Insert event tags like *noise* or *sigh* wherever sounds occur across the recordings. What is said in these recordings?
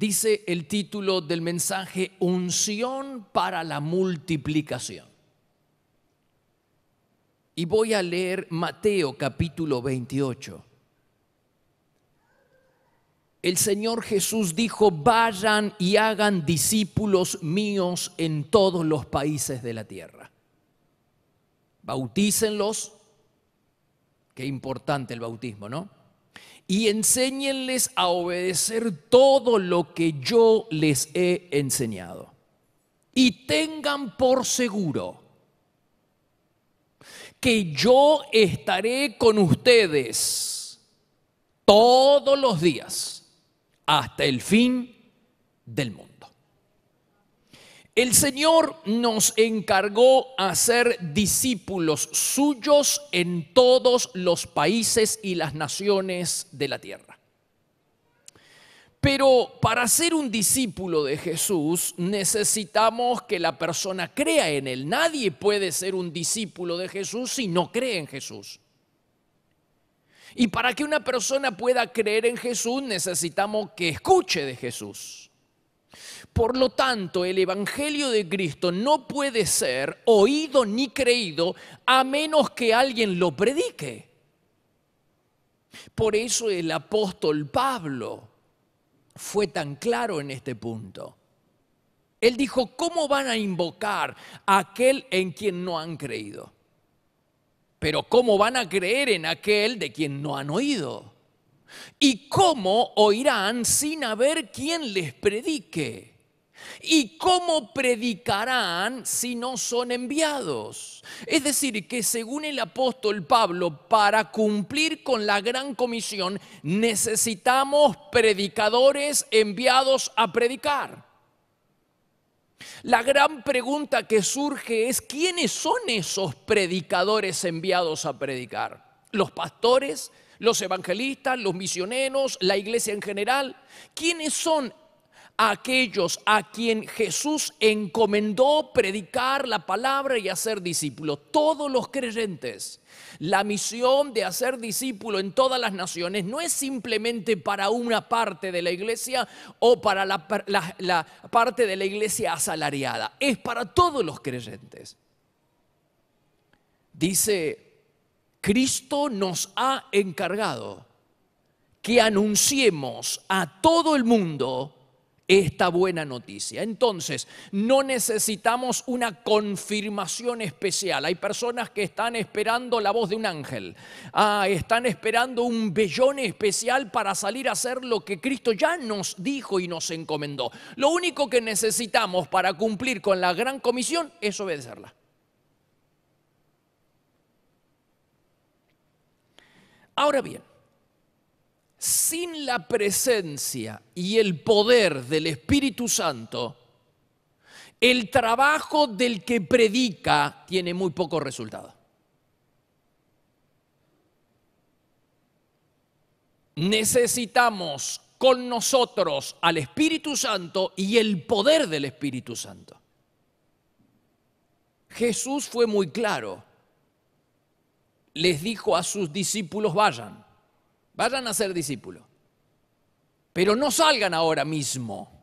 dice el título del mensaje, unción para la multiplicación. Y voy a leer Mateo capítulo 28. El Señor Jesús dijo, vayan y hagan discípulos míos en todos los países de la tierra. Bautícenlos. Qué importante el bautismo, ¿no? y enséñenles a obedecer todo lo que yo les he enseñado. Y tengan por seguro que yo estaré con ustedes todos los días hasta el fin del mundo. El Señor nos encargó hacer discípulos suyos en todos los países y las naciones de la tierra. Pero para ser un discípulo de Jesús necesitamos que la persona crea en Él. Nadie puede ser un discípulo de Jesús si no cree en Jesús. Y para que una persona pueda creer en Jesús necesitamos que escuche de Jesús. Por lo tanto, el Evangelio de Cristo no puede ser oído ni creído a menos que alguien lo predique. Por eso el apóstol Pablo fue tan claro en este punto. Él dijo, ¿cómo van a invocar a aquel en quien no han creído? Pero ¿cómo van a creer en aquel de quien no han oído? ¿Y cómo oirán sin haber quien les predique? ¿Y cómo predicarán si no son enviados? Es decir, que según el apóstol Pablo, para cumplir con la gran comisión necesitamos predicadores enviados a predicar. La gran pregunta que surge es, ¿quiénes son esos predicadores enviados a predicar? ¿Los pastores? los evangelistas, los misioneros, la iglesia en general? ¿Quiénes son aquellos a quien Jesús encomendó predicar la palabra y hacer discípulos? Todos los creyentes. La misión de hacer discípulo en todas las naciones no es simplemente para una parte de la iglesia o para la, la parte de la iglesia asalariada, es para todos los creyentes. Dice Cristo nos ha encargado que anunciemos a todo el mundo esta buena noticia. Entonces, no necesitamos una confirmación especial. Hay personas que están esperando la voz de un ángel, ah, están esperando un vellón especial para salir a hacer lo que Cristo ya nos dijo y nos encomendó. Lo único que necesitamos para cumplir con la gran comisión es obedecerla. Ahora bien, sin la presencia y el poder del Espíritu Santo, el trabajo del que predica tiene muy poco resultado. Necesitamos con nosotros al Espíritu Santo y el poder del Espíritu Santo. Jesús fue muy claro les dijo a sus discípulos, vayan, vayan a ser discípulos, pero no salgan ahora mismo.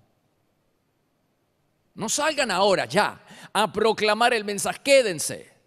No salgan ahora ya a proclamar el mensaje, quédense.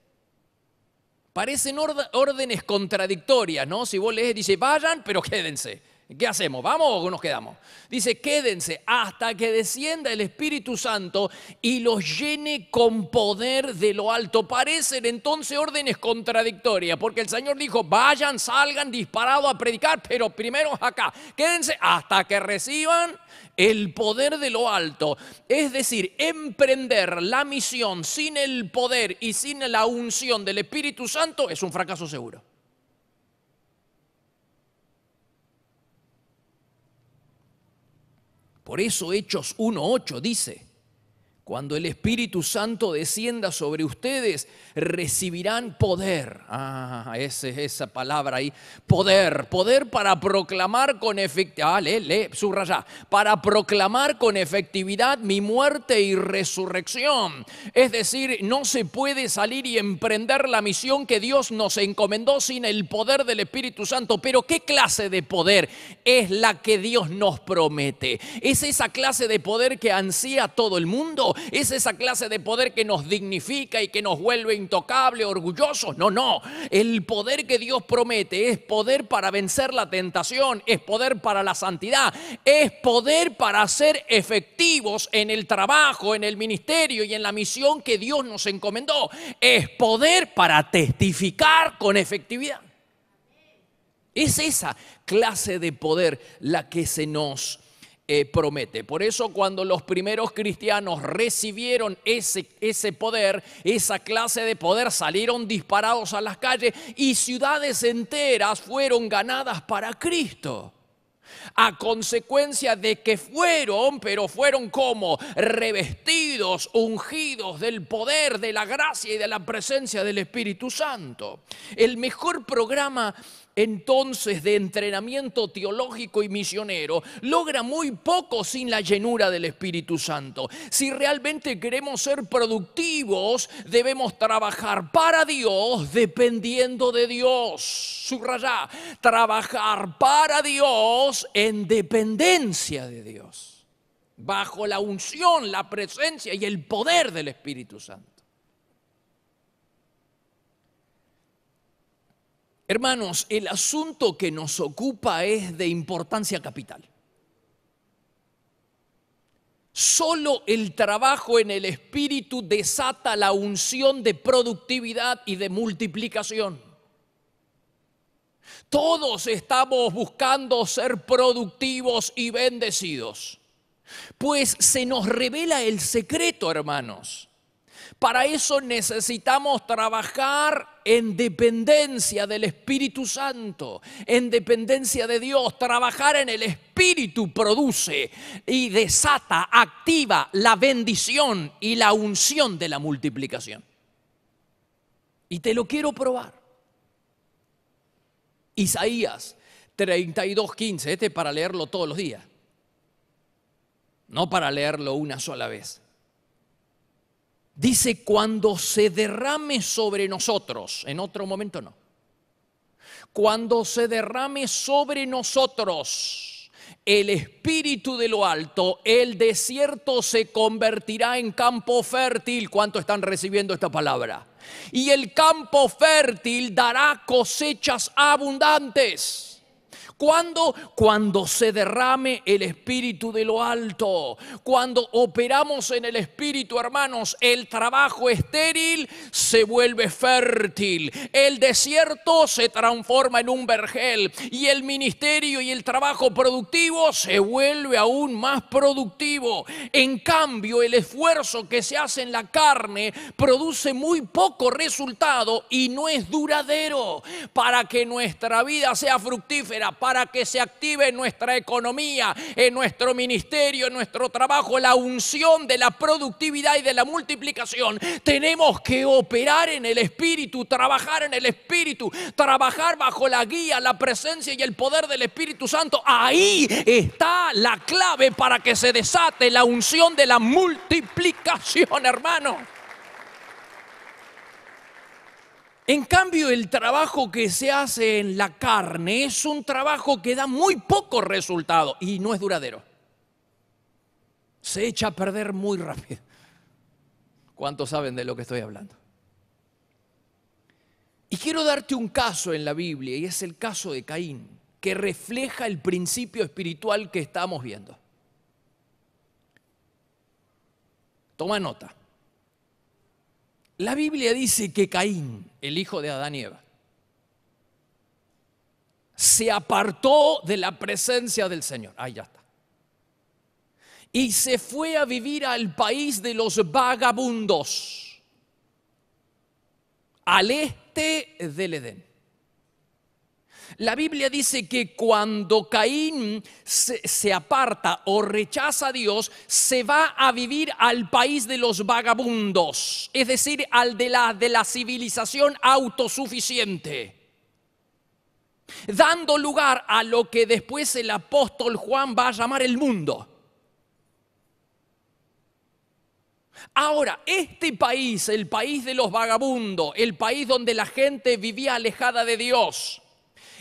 Parecen órdenes contradictorias, ¿no? Si vos lees, dice, vayan, pero quédense. ¿Qué hacemos? ¿Vamos o nos quedamos? Dice, quédense hasta que descienda el Espíritu Santo y los llene con poder de lo alto. Parecen entonces órdenes contradictorias, porque el Señor dijo, vayan, salgan disparados a predicar, pero primero acá. Quédense hasta que reciban el poder de lo alto. Es decir, emprender la misión sin el poder y sin la unción del Espíritu Santo es un fracaso seguro. Por eso Hechos 1.8 dice, cuando el Espíritu Santo descienda sobre ustedes, recibirán poder. Ah, esa, es esa palabra ahí. Poder, poder para proclamar con efectividad. Ah, lee, lee, subraya. Para proclamar con efectividad mi muerte y resurrección. Es decir, no se puede salir y emprender la misión que Dios nos encomendó sin el poder del Espíritu Santo. Pero ¿qué clase de poder es la que Dios nos promete? ¿Es esa clase de poder que ansía todo el mundo? es esa clase de poder que nos dignifica y que nos vuelve intocable, orgullosos. No, no. El poder que Dios promete es poder para vencer la tentación, es poder para la santidad, es poder para ser efectivos en el trabajo, en el ministerio y en la misión que Dios nos encomendó. Es poder para testificar con efectividad. Es esa clase de poder la que se nos eh, promete. Por eso cuando los primeros cristianos recibieron ese, ese poder, esa clase de poder, salieron disparados a las calles y ciudades enteras fueron ganadas para Cristo a consecuencia de que fueron, pero fueron como revestidos, ungidos del poder, de la gracia y de la presencia del Espíritu Santo. El mejor programa entonces de entrenamiento teológico y misionero logra muy poco sin la llenura del Espíritu Santo. Si realmente queremos ser productivos, debemos trabajar para Dios dependiendo de Dios. Subrayá, trabajar para Dios en dependencia de Dios, bajo la unción, la presencia y el poder del Espíritu Santo. Hermanos, el asunto que nos ocupa es de importancia capital. Solo el trabajo en el Espíritu desata la unción de productividad y de multiplicación. Todos estamos buscando ser productivos y bendecidos. Pues se nos revela el secreto, hermanos. Para eso necesitamos trabajar en dependencia del Espíritu Santo, en dependencia de Dios. Trabajar en el Espíritu produce y desata, activa la bendición y la unción de la multiplicación. Y te lo quiero probar. Isaías 32:15, este para leerlo todos los días, no para leerlo una sola vez. Dice, cuando se derrame sobre nosotros, en otro momento no, cuando se derrame sobre nosotros el espíritu de lo alto, el desierto se convertirá en campo fértil. ¿Cuánto están recibiendo esta palabra? y el campo fértil dará cosechas abundantes. ¿Cuándo? Cuando se derrame el espíritu de lo alto. Cuando operamos en el espíritu, hermanos, el trabajo estéril se vuelve fértil. El desierto se transforma en un vergel. Y el ministerio y el trabajo productivo se vuelve aún más productivo. En cambio, el esfuerzo que se hace en la carne produce muy poco resultado y no es duradero. Para que nuestra vida sea fructífera, para para que se active en nuestra economía, en nuestro ministerio, en nuestro trabajo, la unción de la productividad y de la multiplicación. Tenemos que operar en el Espíritu, trabajar en el Espíritu, trabajar bajo la guía, la presencia y el poder del Espíritu Santo. Ahí está la clave para que se desate la unción de la multiplicación, hermano. En cambio, el trabajo que se hace en la carne es un trabajo que da muy poco resultado y no es duradero. Se echa a perder muy rápido. ¿Cuántos saben de lo que estoy hablando? Y quiero darte un caso en la Biblia, y es el caso de Caín, que refleja el principio espiritual que estamos viendo. Toma nota. La Biblia dice que Caín, el hijo de Adán y Eva, se apartó de la presencia del Señor. Ahí ya está. Y se fue a vivir al país de los vagabundos, al este del Edén. La Biblia dice que cuando Caín se, aparta o rechaza a Dios, se va a vivir al país de los vagabundos, es decir, al de la civilización autosuficiente dando lugar a lo que después el apóstol Juan va a llamar el mundo. Ahora, este país, el país de los vagabundos, el país donde la gente vivía alejada de Dios,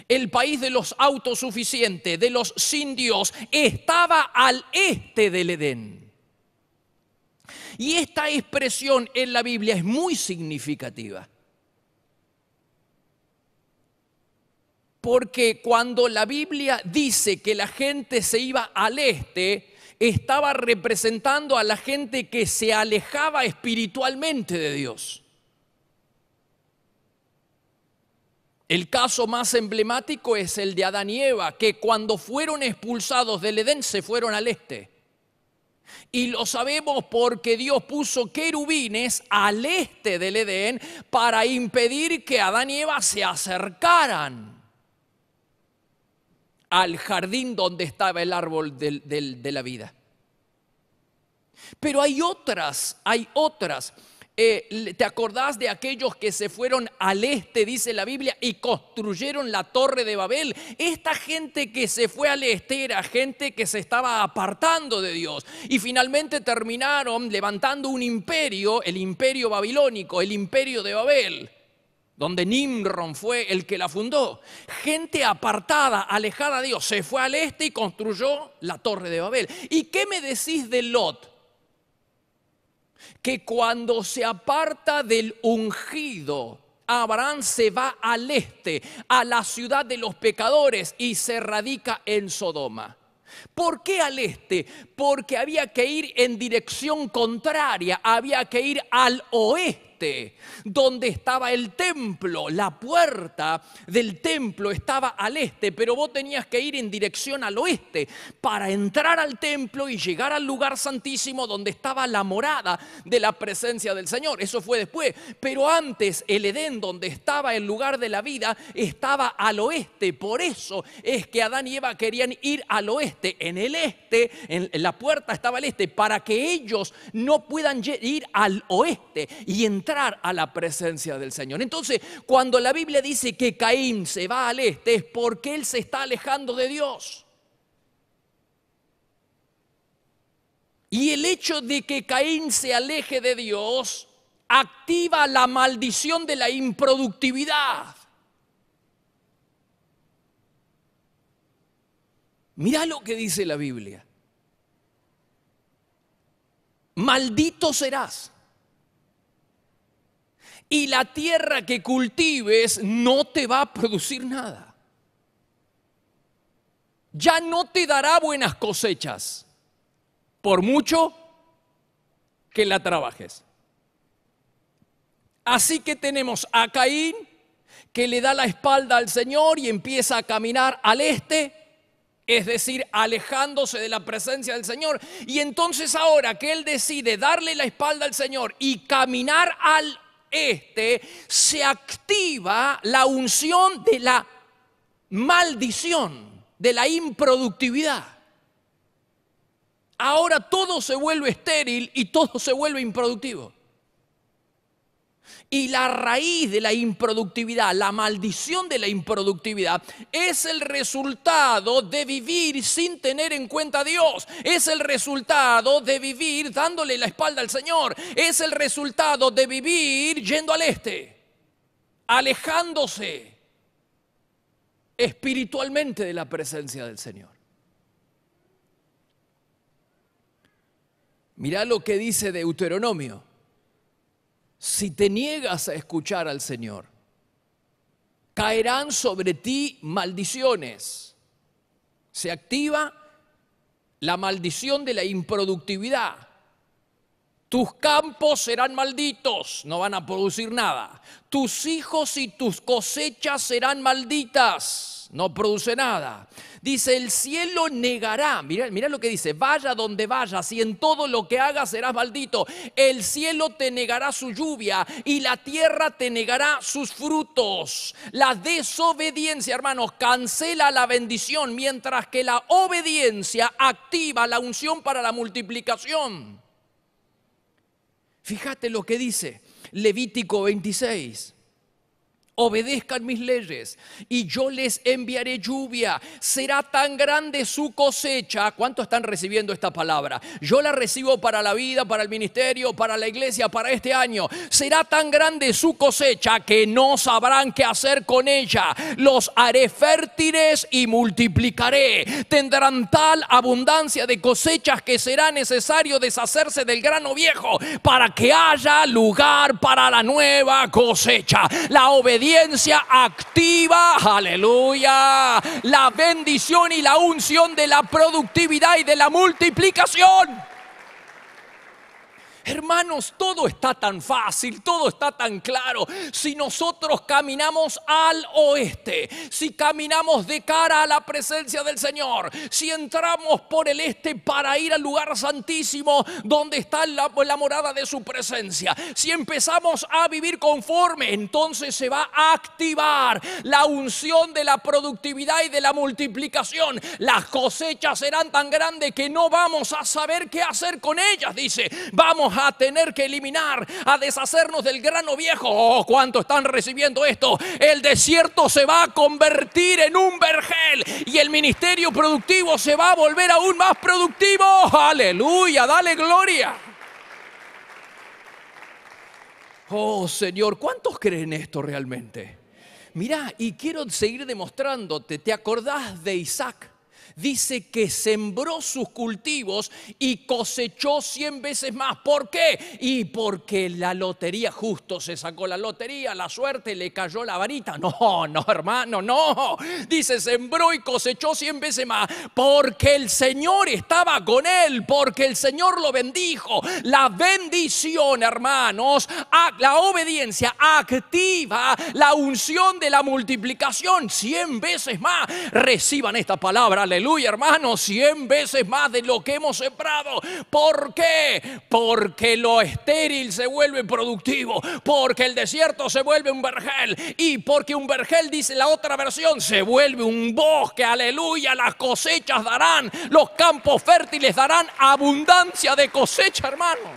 el país de los autosuficientes, de los sin Dios, estaba al este del Edén. Y esta expresión en la Biblia es muy significativa. Porque cuando la Biblia dice que la gente se iba al este, estaba representando a la gente que se alejaba espiritualmente de Dios. El caso más emblemático es el de Adán y Eva, que cuando fueron expulsados del Edén se fueron al este. Y lo sabemos porque Dios puso querubines al este del Edén para impedir que Adán y Eva se acercaran al jardín donde estaba el árbol de la vida. Pero hay otras, hay otras eh, ¿te acordás de aquellos que se fueron al este, dice la Biblia, y construyeron la torre de Babel? Esta gente que se fue al este era gente que se estaba apartando de Dios. Y finalmente terminaron levantando un imperio, el imperio babilónico, el imperio de Babel donde Nimron fue el que la fundó. Gente apartada, alejada de Dios, se fue al este y construyó la torre de Babel. ¿Y qué me decís de Lot? que cuando se aparta del ungido, Abraham se va al este, a la ciudad de los pecadores, y se radica en Sodoma. ¿Por qué al este? Porque había que ir en dirección contraria, había que ir al oeste donde estaba el templo. La puerta del templo estaba al este, pero vos tenías que ir en dirección al oeste para entrar al templo y llegar al lugar santísimo donde estaba la morada de la presencia del Señor. Eso fue después. Pero antes el Edén, donde estaba el lugar de la vida, estaba al oeste. Por eso es que Adán y Eva querían ir al oeste. En el este, en la puerta estaba al este, para que ellos no puedan ir al oeste y entrar a la presencia del Señor. Entonces, cuando la Biblia dice que Caín se va al este, es porque él se está alejando de Dios. Y el hecho de que Caín se aleje de Dios activa la maldición de la improductividad. Mirá lo que dice la Biblia. Maldito serás y la tierra que cultives no te va a producir nada. Ya no te dará buenas cosechas, por mucho que la trabajes. Así que tenemos a Caín, que le da la espalda al Señor y empieza a caminar al este, es decir, alejándose de la presencia del Señor. Y entonces ahora que él decide darle la espalda al Señor y caminar al este se activa la unción de la maldición, de la improductividad. Ahora todo se vuelve estéril y todo se vuelve improductivo. Y la raíz de la improductividad, la maldición de la improductividad, es el resultado de vivir sin tener en cuenta a Dios. Es el resultado de vivir dándole la espalda al Señor. Es el resultado de vivir yendo al este, alejándose espiritualmente de la presencia del Señor. Mirá lo que dice Deuteronomio si te niegas a escuchar al Señor. Caerán sobre ti maldiciones. Se activa la maldición de la improductividad. Tus campos serán malditos, no van a producir nada. Tus hijos y tus cosechas serán malditas no produce nada. Dice, el cielo negará, Mira, mira lo que dice, vaya donde vayas y en todo lo que hagas serás maldito. El cielo te negará su lluvia y la tierra te negará sus frutos. La desobediencia, hermanos, cancela la bendición, mientras que la obediencia activa la unción para la multiplicación. Fíjate lo que dice Levítico 26 obedezcan mis leyes y yo les enviaré lluvia. Será tan grande su cosecha. ¿Cuánto están recibiendo esta palabra? Yo la recibo para la vida, para el ministerio, para la iglesia, para este año. Será tan grande su cosecha que no sabrán qué hacer con ella. Los haré fértiles y multiplicaré. Tendrán tal abundancia de cosechas que será necesario deshacerse del grano viejo para que haya lugar para la nueva cosecha. La obediencia activa, aleluya, la bendición y la unción de la productividad y de la multiplicación. Hermanos, todo está tan fácil, todo está tan claro. Si nosotros caminamos al oeste, si caminamos de cara a la presencia del Señor, si entramos por el este para ir al lugar santísimo donde está la, morada de su presencia, si empezamos a vivir conforme, entonces se va a activar la unción de la productividad y de la multiplicación. Las cosechas serán tan grandes que no vamos a saber qué hacer con ellas, dice. Vamos a tener que eliminar, a deshacernos del grano viejo. Oh, ¿Cuánto están recibiendo esto? El desierto se va a convertir en un vergel y el ministerio productivo se va a volver aún más productivo. Aleluya, dale gloria. Oh Señor, ¿cuántos creen esto realmente? Mira, y quiero seguir demostrándote, ¿te acordás de Isaac? dice que sembró sus cultivos y cosechó cien veces más. ¿Por qué? Y porque la lotería justo se sacó la lotería, la suerte le cayó la varita. No, no, hermano, no. Dice, sembró y cosechó cien veces más porque el Señor estaba con él, porque el Señor lo bendijo. La bendición, hermanos, la obediencia activa la unción de la multiplicación cien veces más. Reciban esta palabra, aleluya aleluya hermano, cien veces más de lo que hemos sembrado. ¿Por qué? Porque lo estéril se vuelve productivo, porque el desierto se vuelve un vergel y porque un vergel, dice la otra versión, se vuelve un bosque, aleluya, las cosechas darán, los campos fértiles darán abundancia de cosecha, hermanos.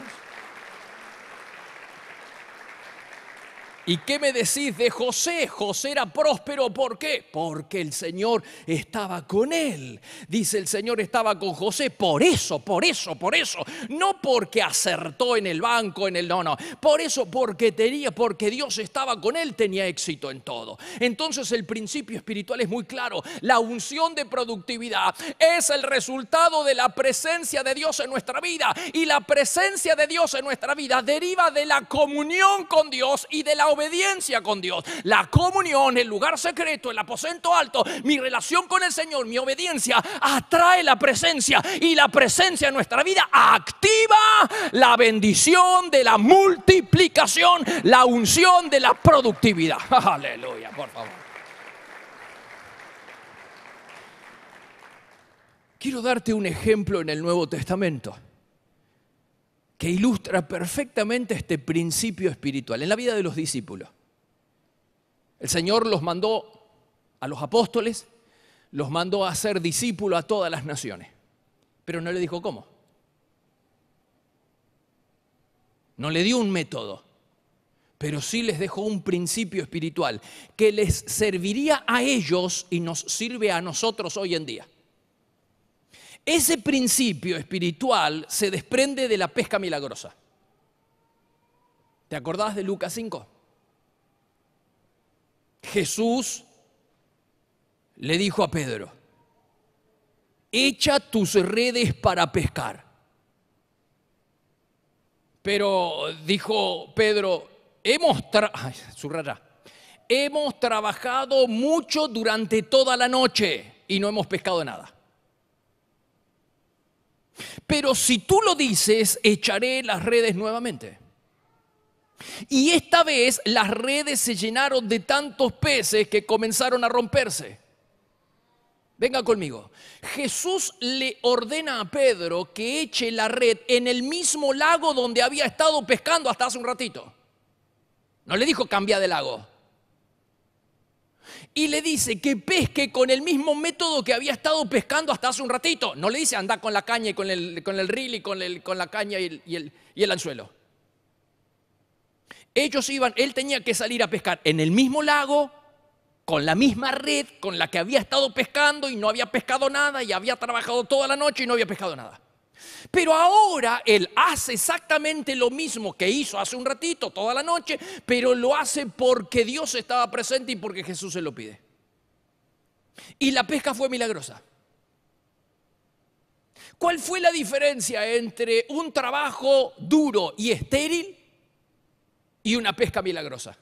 ¿Y qué me decís de José? José era próspero, ¿por qué? Porque el Señor estaba con él. Dice el Señor estaba con José, por eso, por eso, por eso. No porque acertó en el banco, en el no, no. Por eso, porque tenía, porque Dios estaba con él, tenía éxito en todo. Entonces el principio espiritual es muy claro. La unción de productividad es el resultado de la presencia de Dios en nuestra vida. Y la presencia de Dios en nuestra vida deriva de la comunión con Dios y de la obediencia con Dios, la comunión, el lugar secreto, el aposento alto, mi relación con el Señor, mi obediencia atrae la presencia y la presencia en nuestra vida activa la bendición de la multiplicación, la unción de la productividad. *laughs* Aleluya, por favor. Quiero darte un ejemplo en el Nuevo Testamento que ilustra perfectamente este principio espiritual en la vida de los discípulos. El Señor los mandó a los apóstoles, los mandó a ser discípulos a todas las naciones, pero no le dijo cómo. No le dio un método, pero sí les dejó un principio espiritual que les serviría a ellos y nos sirve a nosotros hoy en día. Ese principio espiritual se desprende de la pesca milagrosa. ¿Te acordás de Lucas 5? Jesús le dijo a Pedro, echa tus redes para pescar. Pero dijo Pedro, hemos, hemos trabajado mucho durante toda la noche y no hemos pescado nada. Pero si tú lo dices, echaré las redes nuevamente. Y esta vez las redes se llenaron de tantos peces que comenzaron a romperse. Venga conmigo. Jesús le ordena a Pedro que eche la red en el mismo lago donde había estado pescando hasta hace un ratito. No le dijo cambia de lago y le dice que pesque con el mismo método que había estado pescando hasta hace un ratito. No le dice anda con la caña y con el, con el y con, el, con la caña y y el anzuelo. Ellos iban, él tenía que salir a pescar en el mismo lago, con la misma red con la que había estado pescando y no había pescado nada y había trabajado toda la noche y no había pescado nada. Pero ahora él hace exactamente lo mismo que hizo hace un ratito, toda la noche, pero lo hace porque Dios estaba presente y porque Jesús se lo pide. Y la pesca fue milagrosa. ¿Cuál fue la diferencia entre un trabajo duro y estéril y una pesca milagrosa?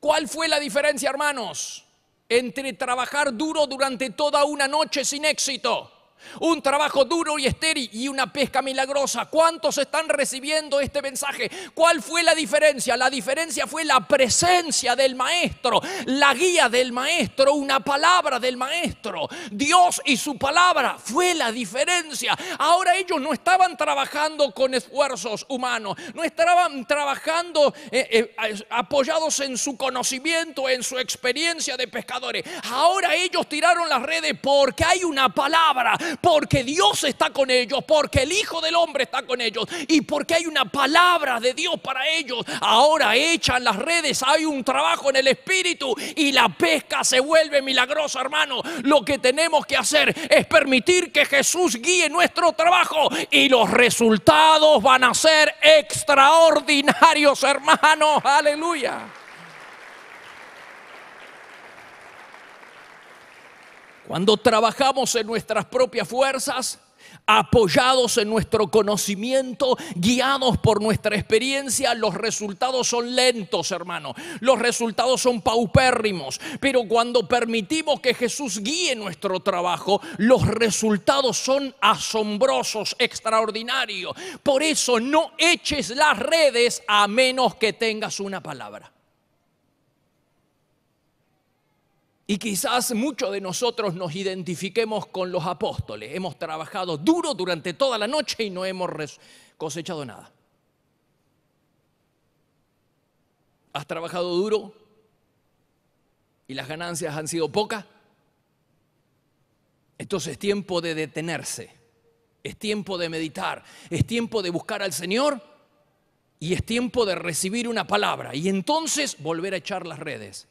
¿Cuál fue la diferencia, hermanos, entre trabajar duro durante toda una noche sin éxito? un trabajo duro y estéril y una pesca milagrosa. ¿Cuántos están recibiendo este mensaje? ¿Cuál fue la diferencia? La diferencia fue la presencia del maestro, la guía del maestro, una palabra del maestro. Dios y su palabra fue la diferencia. Ahora ellos no estaban trabajando con esfuerzos humanos, no estaban trabajando eh, eh, apoyados en su conocimiento, en su experiencia de pescadores. Ahora ellos tiraron las redes porque hay una palabra, porque Dios está con ellos, porque el Hijo del Hombre está con ellos y porque hay una palabra de Dios para ellos. Ahora echan las redes, hay un trabajo en el Espíritu y la pesca se vuelve milagrosa, hermano. Lo que tenemos que hacer es permitir que Jesús guíe nuestro trabajo y los resultados van a ser extraordinarios, hermano. Aleluya. Cuando trabajamos en nuestras propias fuerzas, apoyados en nuestro conocimiento, guiados por nuestra experiencia, los resultados son lentos, hermano. Los resultados son paupérrimos. Pero cuando permitimos que Jesús guíe nuestro trabajo, los resultados son asombrosos, extraordinarios. Por eso no eches las redes a menos que tengas una palabra. Y quizás muchos de nosotros nos identifiquemos con los apóstoles. Hemos trabajado duro durante toda la noche y no hemos cosechado nada. ¿Has trabajado duro y las ganancias han sido pocas? Entonces es tiempo de detenerse, es tiempo de meditar, es tiempo de buscar al Señor y es tiempo de recibir una palabra y entonces volver a echar las redes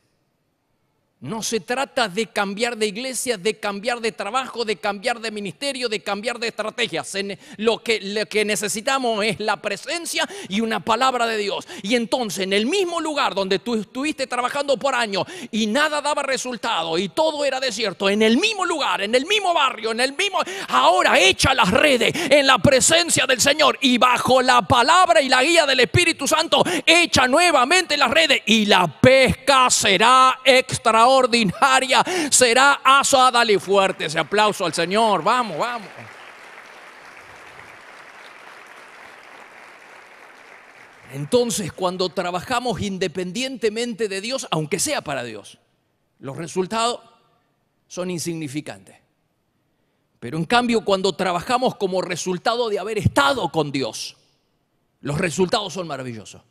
no se trata de cambiar de iglesia, de cambiar de trabajo, de cambiar de ministerio, de cambiar de estrategias. Lo que, lo que necesitamos es la presencia y una palabra de Dios. Y entonces en el mismo lugar donde tú estuviste trabajando por años y nada daba resultado y todo era desierto, en el mismo lugar, en el mismo barrio, en el mismo... Ahora echa las redes en la presencia del Señor y bajo la palabra y la guía del Espíritu Santo echa nuevamente las redes y la pesca será extraordinaria será asada. y fuerte ese aplauso al Señor. Vamos, vamos. Entonces, cuando trabajamos independientemente de Dios, aunque sea para Dios, los resultados son insignificantes. Pero en cambio, cuando trabajamos como resultado de haber estado con Dios, los resultados son maravillosos.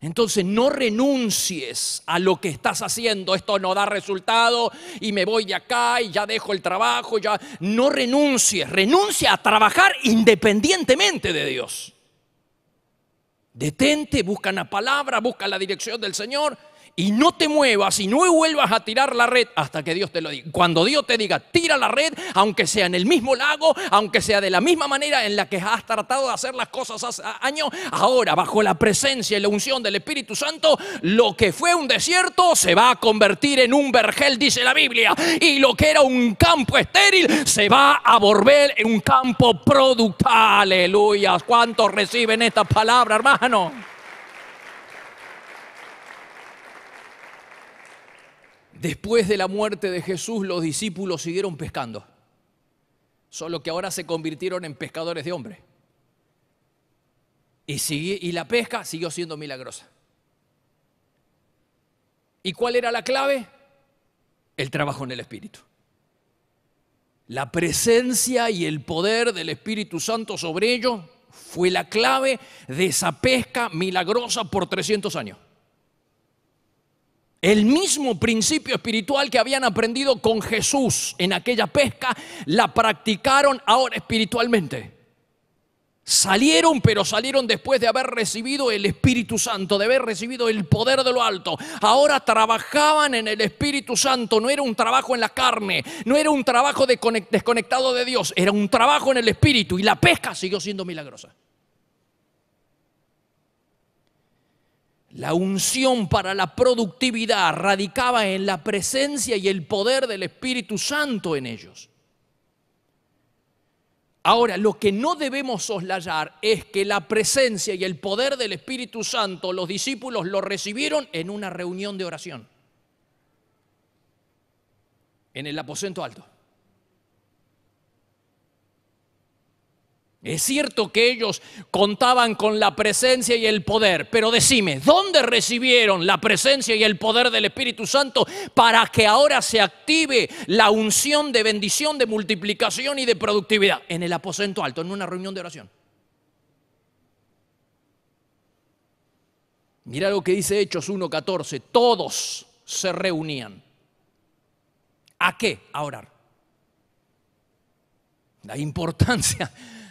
Entonces no renuncies a lo que estás haciendo, esto no da resultado y me voy de acá y ya dejo el trabajo, ya no renuncies, renuncia a trabajar independientemente de Dios. Detente, busca la palabra, busca la dirección del Señor y no te muevas y no vuelvas a tirar la red hasta que Dios te lo diga. Cuando Dios te diga, tira la red, aunque sea en el mismo lago, aunque sea de la misma manera en la que has tratado de hacer las cosas hace años, ahora bajo la presencia y la unción del Espíritu Santo, lo que fue un desierto se va a convertir en un vergel, dice la Biblia, y lo que era un campo estéril se va a volver en un campo productal. Aleluya. ¿Cuántos reciben esta palabra, hermano? Después de la muerte de Jesús, los discípulos siguieron pescando, solo que ahora se convirtieron en pescadores de hombres. Y, la pesca siguió siendo milagrosa. ¿Y cuál era la clave? El trabajo en el Espíritu. La presencia y el poder del Espíritu Santo sobre ellos fue la clave de esa pesca milagrosa por 300 años. El mismo principio espiritual que habían aprendido con Jesús en aquella pesca, la practicaron ahora espiritualmente. Salieron, pero salieron después de haber recibido el Espíritu Santo, de haber recibido el poder de lo alto. Ahora trabajaban en el Espíritu Santo, no era un trabajo en la carne, no era un trabajo desconectado de Dios, era un trabajo en el Espíritu y la pesca siguió siendo milagrosa. La unción para la productividad radicaba en la presencia y el poder del Espíritu Santo en ellos. Ahora, lo que no debemos soslayar es que la presencia y el poder del Espíritu Santo, los discípulos lo recibieron en una reunión de oración, en el aposento alto. Es cierto que ellos contaban con la presencia y el poder, pero decime, ¿dónde recibieron la presencia y el poder del Espíritu Santo para que ahora se active la unción de bendición, de multiplicación y de productividad? En el aposento alto, en una reunión de oración. Mira lo que dice Hechos 1.14, todos se reunían. ¿A qué? A orar. La importancia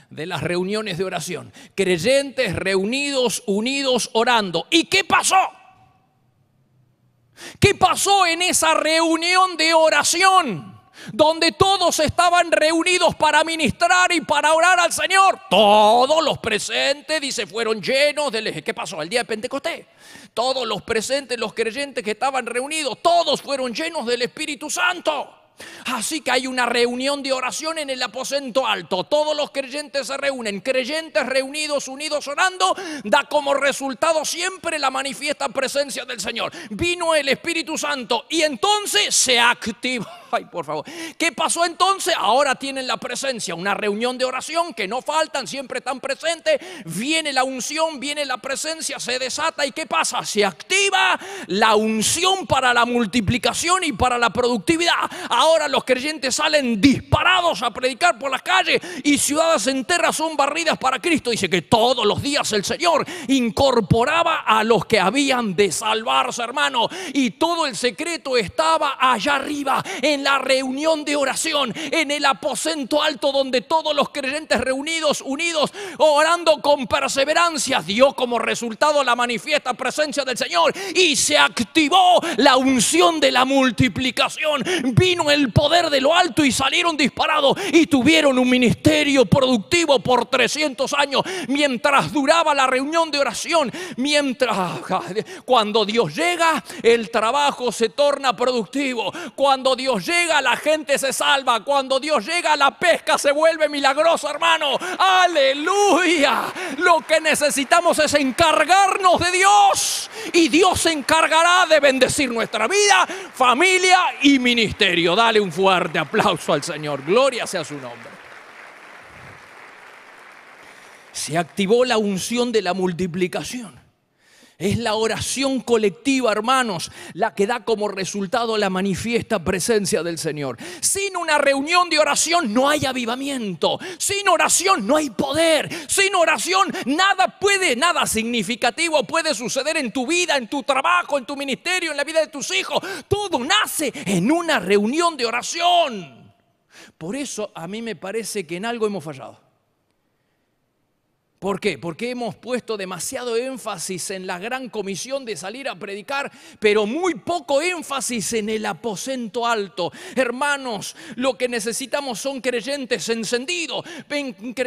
de las reuniones de oración. Creyentes reunidos, unidos, orando. ¿Y qué pasó? ¿Qué pasó en esa reunión de oración? Donde todos estaban reunidos para ministrar y para orar al Señor. Todos los presentes, dice, fueron llenos del ¿Qué pasó? El día de Pentecostés. Todos los presentes, los creyentes que estaban reunidos, todos fueron llenos del Espíritu Santo. Así que hay una reunión de oración en el aposento alto. Todos los creyentes se reúnen, creyentes reunidos, unidos orando, da como resultado siempre la manifiesta presencia del Señor. Vino el Espíritu Santo y entonces se activó Ay, por favor. ¿Qué pasó entonces? Ahora tienen la presencia, una reunión de oración que no faltan, siempre están presentes. Viene la unción, viene la presencia, se desata. ¿Y qué pasa? Se activa la unción para la multiplicación y para la productividad. Ahora los creyentes salen disparados a predicar por las calles y ciudades enteras son barridas para Cristo. Dice que todos los días el Señor incorporaba a los que habían de salvarse, hermano. Y todo el secreto estaba allá arriba. En la reunión de oración, en el aposento alto donde todos los creyentes reunidos, unidos, orando con perseverancia, dio como resultado la manifiesta presencia del Señor y se activó la unción de la multiplicación. Vino el poder de lo alto y salieron disparados y tuvieron un ministerio productivo por 300 años mientras duraba la reunión de oración, mientras cuando Dios llega, el trabajo se torna productivo. Cuando Dios llega, la gente se salva. Cuando Dios llega, la pesca se vuelve milagrosa, hermano. Aleluya. Lo que necesitamos es encargarnos de Dios. Y Dios se encargará de bendecir nuestra vida, familia y ministerio. Dale un fuerte aplauso al Señor. Gloria sea su nombre. Se activó la unción de la multiplicación. Es la oración colectiva, hermanos, la que da como resultado la manifiesta presencia del Señor. Sin una reunión de oración no hay avivamiento. Sin oración no hay poder. Sin oración nada puede, nada significativo puede suceder en tu vida, en tu trabajo, en tu ministerio, en la vida de tus hijos. Todo nace en una reunión de oración. Por eso a mí me parece que en algo hemos fallado. ¿Por qué? Porque hemos puesto demasiado énfasis en la gran comisión de salir a predicar, pero muy poco énfasis en el aposento alto. Hermanos, lo que necesitamos son creyentes encendidos.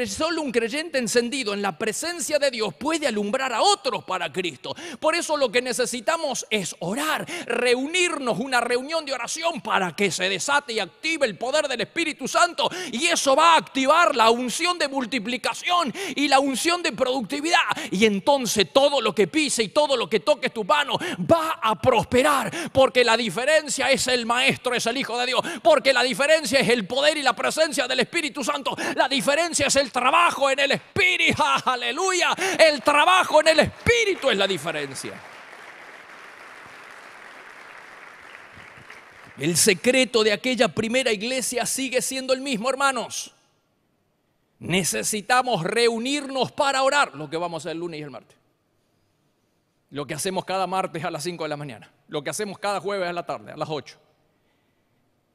Solo un creyente encendido en la presencia de Dios puede alumbrar a otros para Cristo. Por eso lo que necesitamos es orar, reunirnos, una reunión de oración para que se desate y active el poder del Espíritu Santo. Y eso va a activar la unción de multiplicación y la unción de productividad. Y entonces todo lo que pise y todo lo que toque tu mano va a prosperar. Porque la diferencia es el Maestro, es el Hijo de Dios. Porque la diferencia es el poder y la presencia del Espíritu Santo. La diferencia es el trabajo en el Espíritu. *laughs* Aleluya. El trabajo en el Espíritu es la diferencia. El secreto de aquella primera iglesia sigue siendo el mismo, hermanos. Necesitamos reunirnos para orar, lo que vamos a hacer el lunes y el martes. Lo que hacemos cada martes a las 5 de la mañana, lo que hacemos cada jueves a la tarde, a las 8.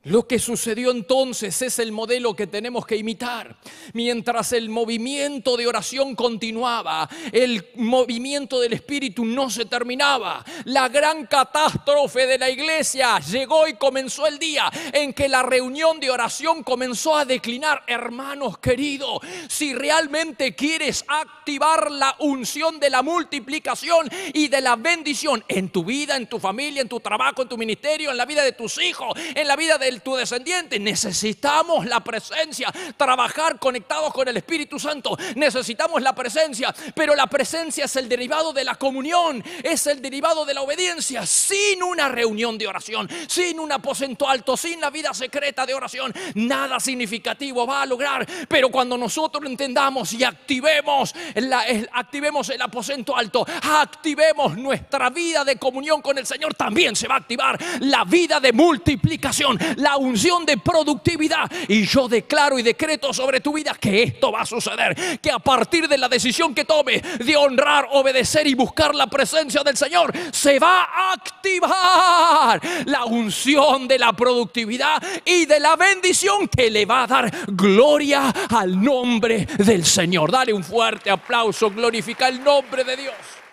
Lo que sucedió entonces es el modelo que tenemos que imitar. Mientras el movimiento de oración continuaba, el movimiento del Espíritu no se terminaba. La gran catástrofe de la iglesia llegó y comenzó el día en que la reunión de oración comenzó a declinar. Hermanos queridos, si realmente quieres activar la unción de la multiplicación y de la bendición en tu vida, en tu familia, en tu trabajo, en tu ministerio, en la vida de tus hijos, en la vida del tu descendiente. Necesitamos la presencia, trabajar conectados con el Espíritu Santo. Necesitamos la presencia, pero la presencia es el derivado de la comunión, es el derivado de la obediencia. Sin una reunión de oración, sin un aposento alto, sin la vida secreta de oración, nada significativo va a lograr. Pero cuando nosotros entendamos y activemos, la, activemos el aposento alto, activemos nuestra vida de comunión con el Señor, también se va a activar la vida de multiplicación, la unción de productividad. Y yo declaro y decreto sobre tu vida que esto va a suceder, que a partir de la decisión que tome de honrar, obedecer y buscar la presencia del Señor, se va a activar la unción de la productividad y de la bendición que le va a dar gloria al nombre del Señor. Dale un fuerte aplauso, glorifica el nombre de Dios.